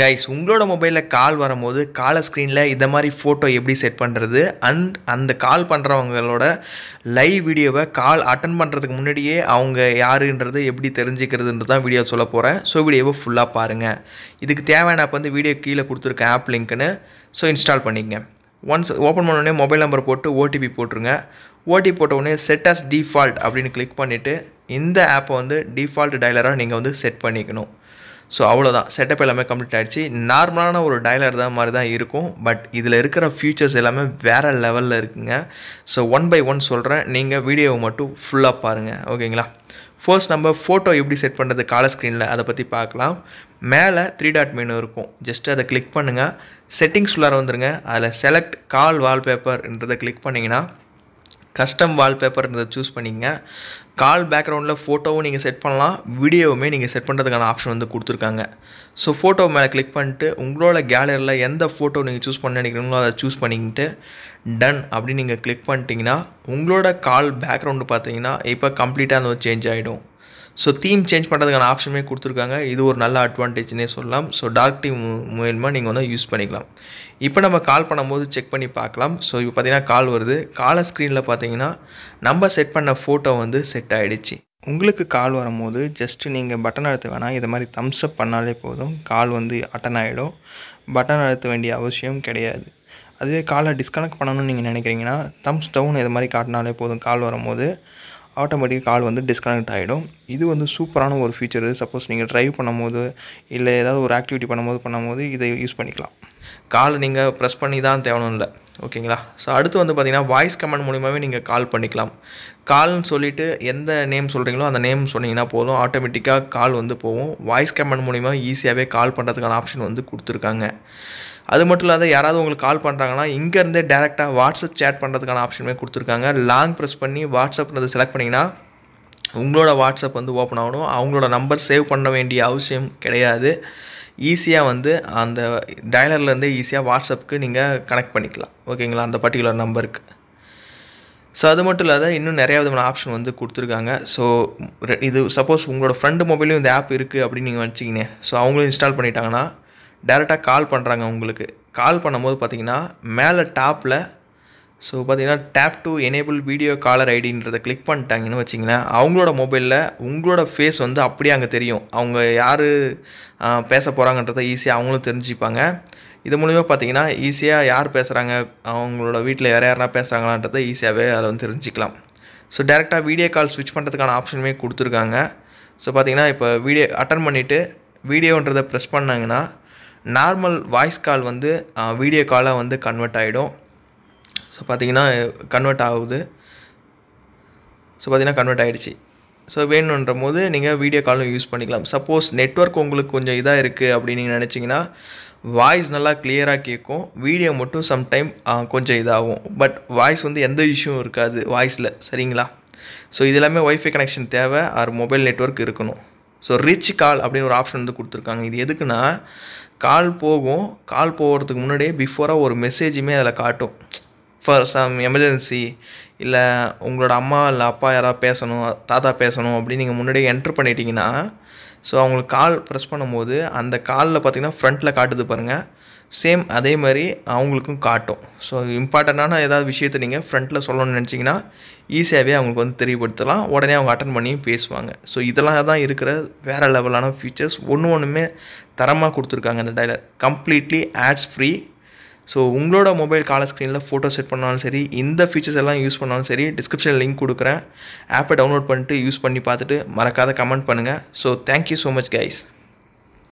guys உங்களோட மொபைலில் கால் வரும்போது காலை ஸ்க்ரீனில் இந்த மாதிரி ஃபோட்டோ எப்படி செட் பண்ணுறது அண்ட் அந்த கால் பண்ணுறவங்களோட லைவ் வீடியோவை கால் அட்டன் பண்ணுறதுக்கு முன்னாடியே அவங்க யாருன்றது எப்படி தெரிஞ்சுக்கிறதுன்றது தான் வீடியோ சொல்ல போகிறேன் ஸோ வீடியோவை ஃபுல்லாக பாருங்கள் இதுக்கு தேவையான ஆப் வந்து வீடியோ கீழே கொடுத்துருக்க ஆப் லிங்க்னு ஸோ இன்ஸ்டால் பண்ணிக்கங்க ஒன்ஸ் ஓப்பன் பண்ணோடனே மொபைல் நம்பர் போட்டு ஓடிபி போட்டுருங்க ஓடிபி உடனே செட் அஸ் டிஃபால்ட் அப்படின்னு கிளிக் பண்ணிவிட்டு இந்த ஆப்பை வந்து டிஃபால்ட் டைலராக நீங்கள் வந்து செட் பண்ணிக்கணும் ஸோ அவ்வளோதான் செட்டப் எல்லாமே கம்ப்ளீட் ஆகிடுச்சு நார்மலான ஒரு டைலர் தான் மாதிரி தான் இருக்கும் பட் இதில் இருக்கிற ஃபியூச்சர்ஸ் எல்லாமே வேறு லெவலில் இருக்குங்க ஸோ ஒன் பை ஒன் சொல்கிறேன் நீங்கள் வீடியோவை மட்டும் ஃபுல்லாக பாருங்கள் ஓகேங்களா ஃபர்ஸ்ட் நம்ம ஃபோட்டோ எப்படி செட் பண்ணுறது காலர் ஸ்க்ரீனில் அதை பற்றி பார்க்கலாம் மேலே த்ரீ டாட் மீன் இருக்கும் ஜஸ்ட் அதை கிளிக் பண்ணுங்கள் செட்டிங்ஸ் உள்ளார வந்துருங்க அதில் செலக்ட் கால் வால்பேப்பர்ன்றதை கிளிக் பண்ணிங்கன்னா கஸ்டம் வால்பேப்பர் இருந்ததை சூஸ் பண்ணிங்க கால் பேக்ரவுண்டில் ஃபோட்டோவும் நீங்கள் செட் பண்ணலாம் வீடியோவுமே நீங்கள் செட் பண்ணுறதுக்கான ஆப்ஷன் வந்து கொடுத்துருக்காங்க ஸோ ஃபோட்டோ மேலே கிளிக் பண்ணிட்டு உங்களோட கேலரியில் எந்த ஃபோட்டோ நீங்கள் சூஸ் பண்ண நினைக்கிறீங்களோ அதை சூஸ் பண்ணிக்கிட்டு டன் அப்படின்னு நீங்கள் கிளிக் பண்ணிட்டீங்கன்னா உங்களோட கால் பேக்ரவுண்டு பார்த்தீங்கன்னா இப்போ கம்ப்ளீட்டாக அந்த சேஞ்ச் ஆகிடும் ஸோ தீம் சேஞ்ச் பண்ணுறதுக்கான ஆப்ஷனுமே கொடுத்துருக்காங்க இது ஒரு நல்ல அட்வான்டேஜ்னே சொல்லலாம் ஸோ டார்க் டீம் மூலியமாக நீங்கள் வந்து யூஸ் பண்ணிக்கலாம் இப்போ நம்ம கால் பண்ணும்போது செக் பண்ணி பார்க்கலாம் ஸோ இப்போ பார்த்தீங்கன்னா கால் வருது காலை ஸ்க்ரீனில் பார்த்தீங்கன்னா நம்ம செட் பண்ண ஃபோட்டோ வந்து செட் ஆகிடுச்சு உங்களுக்கு கால் வரும்போது ஜஸ்ட்டு நீங்கள் பட்டன் அழுத்த வேணால் இதை மாதிரி தம்ஸ் அப் பண்ணாலே போதும் கால் வந்து அட்டன் ஆகிடும் பட்டன் அழுத்த வேண்டிய அவசியம் கிடையாது அதுவே காலை டிஸ்கனெக்ட் பண்ணணும்னு நீங்கள் நினைக்கிறீங்கன்னா தம்ஸ் டவுன் இதை மாதிரி காட்டினாலே போதும் கால் வரும்போது ஆட்டோமேட்டிக்காக கால் வந்து டிஸ்கனெக்ட் ஆகிடும் இது வந்து சூப்பரான ஒரு ஃபீச்சர் சப்போஸ் நீங்கள் ட்ரைவ் பண்ணும்போது இல்லை ஏதாவது ஒரு ஆக்டிவிட்டி பண்ணும்போது பண்ணும்போது இதை யூஸ் பண்ணிக்கலாம் காலை நீங்கள் ப்ரெஸ் பண்ணி தான் தேவணும் இல்லை ஓகேங்களா ஸோ அடுத்து வந்து பார்த்திங்கன்னா வாய்ஸ் கமெண்ட் மூலிமாவே நீங்கள் கால் பண்ணிக்கலாம் கால்னு சொல்லிவிட்டு எந்த நேம் சொல்கிறீங்களோ அந்த நேம் சொன்னீங்கன்னா போதும் ஆட்டோமேட்டிக்காக கால் வந்து போகும் வாய்ஸ் கமெண்ட் மூலிமா ஈஸியாகவே கால் பண்ணுறதுக்கான ஆப்ஷன் வந்து கொடுத்துருக்காங்க அது மட்டும் இல்லாத யாராவது உங்களுக்கு கால் பண்ணுறாங்கன்னா இங்கேருந்தே டேரெக்டாக வாட்ஸ்அப் சேட் பண்ணுறதுக்கான ஆப்ஷனுமே கொடுத்துருக்காங்க லாங் ப்ரெஸ் பண்ணி வாட்ஸ்அப்ன்றது செலக்ட் பண்ணிங்கன்னா உங்களோட வாட்ஸ்அப் வந்து ஓப்பன் ஆகணும் அவங்களோட நம்பர் சேவ் பண்ண வேண்டிய அவசியம் கிடையாது ஈஸியாக வந்து அந்த டயலர்லேருந்தே ஈஸியாக வாட்ஸ்அப்புக்கு நீங்கள் கனெக்ட் பண்ணிக்கலாம் ஓகேங்களா அந்த பர்டிகுலர் நம்பருக்கு ஸோ அது மட்டும் இல்லாத இன்னும் நிறையா விதமான ஆப்ஷன் வந்து கொடுத்துருக்காங்க ஸோ இது சப்போஸ் உங்களோட ஃப்ரெண்டு மொபைலையும் இந்த ஆப் இருக்குது அப்படின்னு நீங்கள் வச்சிக்கினேன் ஸோ அவங்களும் இன்ஸ்டால் பண்ணிட்டாங்கன்னா டேரெக்டாக கால் பண்ணுறாங்க உங்களுக்கு கால் பண்ணும்போது பார்த்தீங்கன்னா மேலே டாப்பில் ஸோ பார்த்தீங்கன்னா tap to enable video caller ஐடின்றதை கிளிக் பண்ணிட்டாங்கன்னு வச்சிங்களேன் அவங்களோட மொபைலில் உங்களோட ஃபேஸ் வந்து அப்படியே அங்கே தெரியும் அவங்க யார் பேச போகிறாங்கன்றதை ஈஸியாக அவங்களும் தெரிஞ்சுப்பாங்க இது மூலிமா பார்த்தீங்கன்னா ஈஸியாக யார் பேசுகிறாங்க அவங்களோட வீட்டில் யார் யாரெல்லாம் பேசுகிறாங்களான்றதை ஈஸியாகவே அதை வந்து தெரிஞ்சுக்கலாம் ஸோ டேரெக்டாக வீடியோ கால் ஸ்விட்ச் பண்ணுறதுக்கான ஆப்ஷனுமே கொடுத்துருக்காங்க ஸோ பார்த்தீங்கன்னா இப்போ வீடியோ அட்டன் பண்ணிவிட்டு வீடியோன்றதை ப்ரெஸ் பண்ணாங்கன்னா நார்மல் வாய்ஸ் கால் வந்து வீடியோ காலாக வந்து கன்வெர்ட் ஆகிடும் ஸோ பார்த்தீங்கன்னா கன்வெர்ட் ஆகுது ஸோ பார்த்தீங்கன்னா கன்வெர்ட் ஆகிடுச்சு ஸோ வேணுன்ற போது நீங்கள் வீடியோ காலும் யூஸ் பண்ணிக்கலாம் சப்போஸ் நெட்ஒர்க் உங்களுக்கு கொஞ்சம் இதாக இருக்குது அப்படின்னு நீங்கள் நினச்சிங்கன்னா வாய்ஸ் நல்லா கிளியராக கேட்கும் வீடியோ மட்டும் சம்டைம் கொஞ்சம் இதாகும் பட் வாய்ஸ் வந்து எந்த இஷ்யூவும் இருக்காது வாய்ஸில் சரிங்களா ஸோ இது எல்லாமே ஒய்ஃபை கனெக்ஷன் தேவை ஆர் மொபைல் நெட்ஒர்க் இருக்கணும் ஸோ ரிச் கால் அப்படின்னு ஒரு ஆப்ஷன் வந்து கொடுத்துருக்காங்க இது எதுக்குன்னா கால் போகும் கால் போகிறதுக்கு முன்னாடியே பிஃபோராக ஒரு மெசேஜுமே அதில் காட்டும் ஃபார் சம் எமர்ஜென்சி இல்லை உங்களோட அம்மா இல்லை அப்பா யாராவது பேசணும் தாத்தா பேசணும் அப்படின்னு நீங்கள் முன்னாடியே என்ட்ரு பண்ணிட்டீங்கன்னா ஸோ அவங்களுக்கு கால் ப்ரெஸ் பண்ணும்போது அந்த காலில் பார்த்தீங்கன்னா ஃப்ரண்ட்டில் காட்டுது பாருங்கள் சேம் அதே மாதிரி அவங்களுக்கும் காட்டும் ஸோ இம்பார்ட்டண்ட்டான ஏதாவது விஷயத்தை நீங்கள் ஃப்ரண்ட்டில் சொல்லணும்னு நினச்சிங்கன்னா ஈஸியாகவே அவங்களுக்கு வந்து தெரியப்படுத்தலாம் உடனே அவங்க அட்டன் பண்ணி பேசுவாங்க ஸோ இதெல்லாம் தான் இருக்கிற வேறு லெவலான ஃபீச்சர்ஸ் ஒன்று ஒன்றுமே தரமாக கொடுத்துருக்காங்க இந்த dialer completely ads free so உங்களோட மொபைல் கால ஸ்க்ரீனில் ஃபோட்டோ செட் பண்ணாலும் சரி இந்த ஃபீச்சர்ஸ் எல்லாம் யூஸ் பண்ணாலும் சரி டிஸ்கிரிப்ஷனில் லிங்க் கொடுக்குறேன் ஆப்பை டவுன்லோட் பண்ணிட்டு யூஸ் பண்ணி பார்த்துட்டு மறக்காத கமெண்ட் பண்ணுங்கள் so thank you so much guys